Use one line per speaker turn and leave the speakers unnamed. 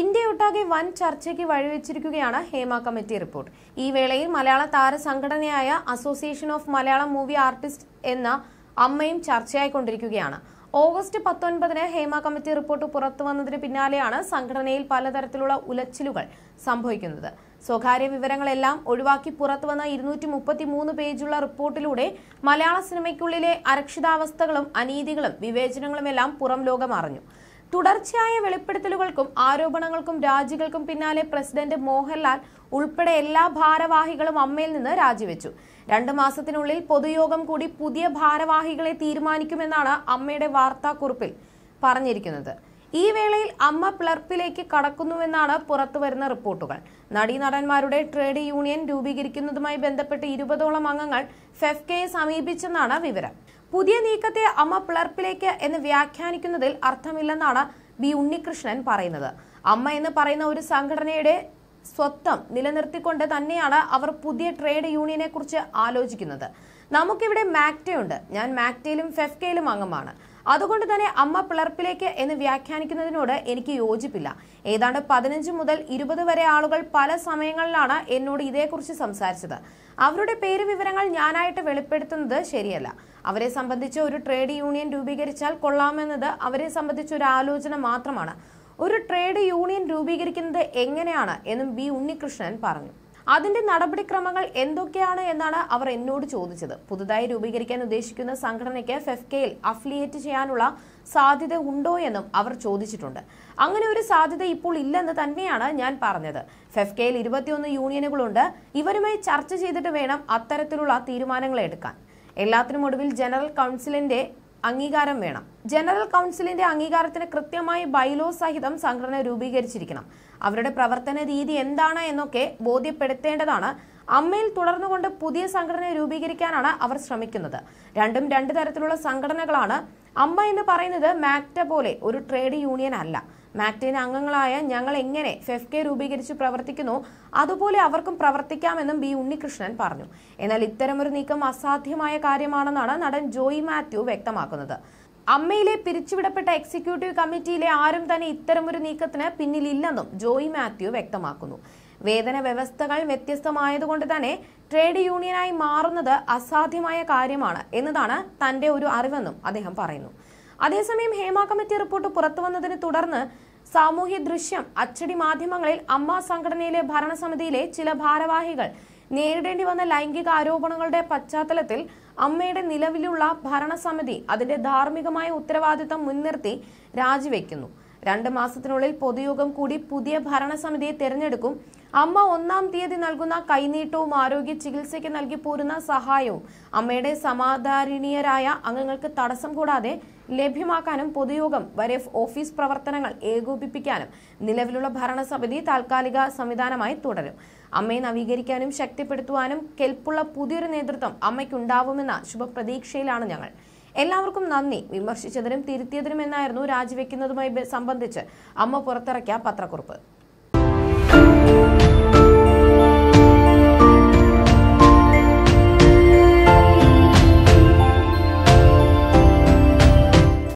ഇന്ത്യയൊട്ടാകെ വൻ ചർച്ചയ്ക്ക് വഴിവെച്ചിരിക്കുകയാണ് Hema committee report ഈ വേളയിൽ മലയാള താരസംഘടനയായ association of Malayalam movie artist എന്ന അമ്മയും ചർച്ചയായിക്കൊണ്ടിരിക്കുകയാണ് ഓഗസ്റ്റ് പത്തൊൻപതിന് ഹേമ കമ്മിറ്റി റിപ്പോർട്ട് പുറത്തു വന്നതിന് പിന്നാലെയാണ് സംഘടനയിൽ പലതരത്തിലുള്ള ഉലച്ചിലുകൾ സംഭവിക്കുന്നത് സ്വകാര്യ വിവരങ്ങളെല്ലാം ഒഴിവാക്കി വന്ന ഇരുന്നൂറ്റി മുപ്പത്തി മൂന്ന് പേജുള്ള റിപ്പോർട്ടിലൂടെ മലയാള സിനിമയ്ക്കുള്ളിലെ അരക്ഷിതാവസ്ഥകളും അനീതികളും വിവേചനങ്ങളുമെല്ലാം പുറം ലോകമറിഞ്ഞു തുടർച്ചയായ വെളിപ്പെടുത്തലുകൾക്കും ആരോപണങ്ങൾക്കും രാജികൾക്കും പിന്നാലെ പ്രസിഡന്റ് മോഹൻലാൽ ഉൾപ്പെടെ എല്ലാ ഭാരവാഹികളും അമ്മയിൽ നിന്ന് രാജിവെച്ചു രണ്ട് മാസത്തിനുള്ളിൽ പൊതുയോഗം കൂടി പുതിയ ഭാരവാഹികളെ തീരുമാനിക്കുമെന്നാണ് അമ്മയുടെ വാർത്താക്കുറിപ്പിൽ പറഞ്ഞിരിക്കുന്നത് ഈ വേളയിൽ അമ്മ പ്ലർപ്പിലേക്ക് കടക്കുന്നുവെന്നാണ് പുറത്തുവരുന്ന റിപ്പോർട്ടുകൾ നടീനടന്മാരുടെ ട്രേഡ് യൂണിയൻ രൂപീകരിക്കുന്നതുമായി ബന്ധപ്പെട്ട് ഇരുപതോളം അംഗങ്ങൾ ഫെഫ്കയെ സമീപിച്ചെന്നാണ് വിവരം പുതിയ നീക്കത്തെ അമ്മ പിളർപ്പിലേക്ക് എന്ന് വ്യാഖ്യാനിക്കുന്നതിൽ അർത്ഥമില്ലെന്നാണ് ബി ഉണ്ണികൃഷ്ണൻ പറയുന്നത് അമ്മ എന്ന് പറയുന്ന ഒരു സംഘടനയുടെ സ്വത്വം നിലനിർത്തിക്കൊണ്ട് തന്നെയാണ് അവർ പുതിയ ട്രേഡ് യൂണിയനെ കുറിച്ച് ആലോചിക്കുന്നത് നമുക്കിവിടെ ഉണ്ട് ഞാൻ മാക്റ്റയിലും ഫെഫ്കയിലും അംഗമാണ് അതുകൊണ്ട് തന്നെ അമ്മ പിളർപ്പിലേക്ക് എന്ന് വ്യാഖ്യാനിക്കുന്നതിനോട് എനിക്ക് യോജിപ്പില്ല ഏതാണ്ട് പതിനഞ്ച് മുതൽ ഇരുപത് വരെ ആളുകൾ പല സമയങ്ങളിലാണ് എന്നോട് ഇതേക്കുറിച്ച് സംസാരിച്ചത് അവരുടെ പേര് വിവരങ്ങൾ ഞാനായിട്ട് വെളിപ്പെടുത്തുന്നത് ശരിയല്ല അവരെ സംബന്ധിച്ച് ഒരു ട്രേഡ് യൂണിയൻ രൂപീകരിച്ചാൽ കൊള്ളാമെന്നത് അവരെ സംബന്ധിച്ച് ഒരു ആലോചന മാത്രമാണ് ഒരു ട്രേഡ് യൂണിയൻ രൂപീകരിക്കുന്നത് എങ്ങനെയാണ് എന്നും ബി ഉണ്ണികൃഷ്ണൻ പറഞ്ഞു അതിന്റെ നടപടിക്രമങ്ങൾ എന്തൊക്കെയാണ് എന്നാണ് അവർ എന്നോട് ചോദിച്ചത് പുതുതായി രൂപീകരിക്കാൻ ഉദ്ദേശിക്കുന്ന സംഘടനയ്ക്ക് ഫെഫ്കയിൽ അഫിലിയേറ്റ് ചെയ്യാനുള്ള സാധ്യത ഉണ്ടോ എന്നും അവർ ചോദിച്ചിട്ടുണ്ട് അങ്ങനെ ഒരു സാധ്യത ഇപ്പോൾ ഇല്ലെന്ന് തന്നെയാണ് ഞാൻ പറഞ്ഞത് ഫെഫ്കയിൽ ഇരുപത്തിയൊന്ന് യൂണിയനുകളുണ്ട് ഇവരുമായി ചർച്ച ചെയ്തിട്ട് വേണം അത്തരത്തിലുള്ള തീരുമാനങ്ങൾ എടുക്കാൻ എല്ലാത്തിനും ഒടുവിൽ ജനറൽ കൗൺസിലിന്റെ അംഗീകാരം വേണം ജനറൽ കൗൺസിലിന്റെ അംഗീകാരത്തിന് കൃത്യമായി ബൈലോ സഹിതം സംഘടന രൂപീകരിച്ചിരിക്കണം അവരുടെ പ്രവർത്തന രീതി എന്താണ് എന്നൊക്കെ ബോധ്യപ്പെടുത്തേണ്ടതാണ് അമ്മയിൽ തുടർന്നുകൊണ്ട് പുതിയ സംഘടന രൂപീകരിക്കാനാണ് അവർ ശ്രമിക്കുന്നത് രണ്ടും രണ്ട് തരത്തിലുള്ള സംഘടനകളാണ് അമ്മ എന്ന് പറയുന്നത് മാക്ട പോലെ ഒരു ട്രേഡ് യൂണിയൻ അല്ല മാക്ടീൻ അംഗങ്ങളായ ഞങ്ങൾ എങ്ങനെ കെ രൂപീകരിച്ച് പ്രവർത്തിക്കുന്നു അതുപോലെ അവർക്കും പ്രവർത്തിക്കാമെന്നും ബി ഉണ്ണികൃഷ്ണൻ പറഞ്ഞു എന്നാൽ ഇത്തരമൊരു നീക്കം അസാധ്യമായ കാര്യമാണെന്നാണ് നടൻ ജോയി മാത്യു വ്യക്തമാക്കുന്നത് അമ്മയിലെ പിരിച്ചുവിടപ്പെട്ട എക്സിക്യൂട്ടീവ് കമ്മിറ്റിയിലെ ആരും തന്നെ ഇത്തരമൊരു നീക്കത്തിന് പിന്നിലില്ലെന്നും ജോയി മാത്യു വ്യക്തമാക്കുന്നു വേതന വ്യവസ്ഥകൾ വ്യത്യസ്തമായതുകൊണ്ട് തന്നെ ട്രേഡ് യൂണിയനായി മാറുന്നത് അസാധ്യമായ കാര്യമാണ് എന്നതാണ് തന്റെ ഒരു അറിവെന്നും അദ്ദേഹം പറയുന്നു അതേസമയം ഹേമ കമ്മിറ്റി റിപ്പോർട്ട് പുറത്തു തുടർന്ന് സാമൂഹ്യ ദൃശ്യം അച്ചടി മാധ്യമങ്ങളിൽ അമ്മ സംഘടനയിലെ ഭരണസമിതിയിലെ ചില ഭാരവാഹികൾ നേരിടേണ്ടി വന്ന ലൈംഗിക ആരോപണങ്ങളുടെ പശ്ചാത്തലത്തിൽ അമ്മയുടെ നിലവിലുള്ള ഭരണസമിതി അതിന്റെ ധാർമ്മികമായ ഉത്തരവാദിത്തം മുൻനിർത്തി രാജിവെക്കുന്നു രണ്ട് മാസത്തിനുള്ളിൽ പൊതുയോഗം കൂടി പുതിയ ഭരണസമിതിയെ തെരഞ്ഞെടുക്കും അമ്മ ഒന്നാം തീയതി നൽകുന്ന കൈനീട്ടവും ആരോഗ്യ ചികിത്സയ്ക്ക് നൽകി പോരുന്ന സഹായവും അമ്മയുടെ സമാധാരണീയരായ അംഗങ്ങൾക്ക് തടസ്സം കൂടാതെ ലഭ്യമാക്കാനും പൊതുയോഗം വരെഫ് ഓഫീസ് പ്രവർത്തനങ്ങൾ ഏകോപിപ്പിക്കാനും നിലവിലുള്ള ഭരണസമിതി താൽക്കാലിക സംവിധാനമായി തുടരും അമ്മയെ നവീകരിക്കാനും ശക്തിപ്പെടുത്തുവാനും കെൽപ്പുള്ള പുതിയൊരു നേതൃത്വം അമ്മയ്ക്കുണ്ടാവുമെന്ന ശുഭപ്രതീക്ഷയിലാണ് ഞങ്ങൾ എല്ലാവർക്കും നന്ദി വിമർശിച്ചതിനും തിരുത്തിയതിനും എന്നായിരുന്നു രാജിവെക്കുന്നതുമായി സംബന്ധിച്ച് അമ്മ പുറത്തിറക്കിയ പത്രക്കുറിപ്പ്